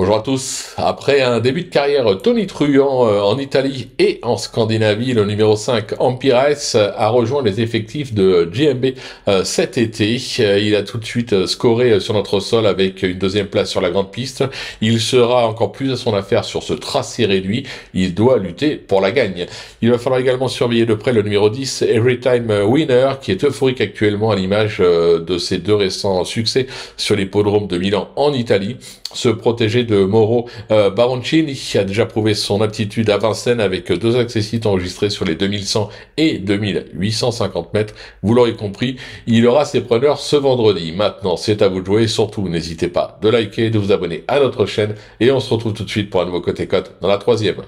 Bonjour à tous. Après un début de carrière tonitruant euh, en Italie et en Scandinavie, le numéro 5 Empires a rejoint les effectifs de GMB euh, cet été. Euh, il a tout de suite scoré sur notre sol avec une deuxième place sur la grande piste. Il sera encore plus à son affaire sur ce tracé réduit. Il doit lutter pour la gagne. Il va falloir également surveiller de près le numéro 10 Everytime Winner qui est euphorique actuellement à l'image de ses deux récents succès sur l'hippodrome de Milan en Italie. Se protéger de Mauro euh, Baroncini qui a déjà prouvé son aptitude à Vincennes avec deux accessites enregistrés sur les 2100 et 2850 mètres. Vous l'aurez compris, il aura ses preneurs ce vendredi. Maintenant, c'est à vous de jouer. Surtout, n'hésitez pas de liker, de vous abonner à notre chaîne et on se retrouve tout de suite pour un nouveau Côté Côte dans la troisième.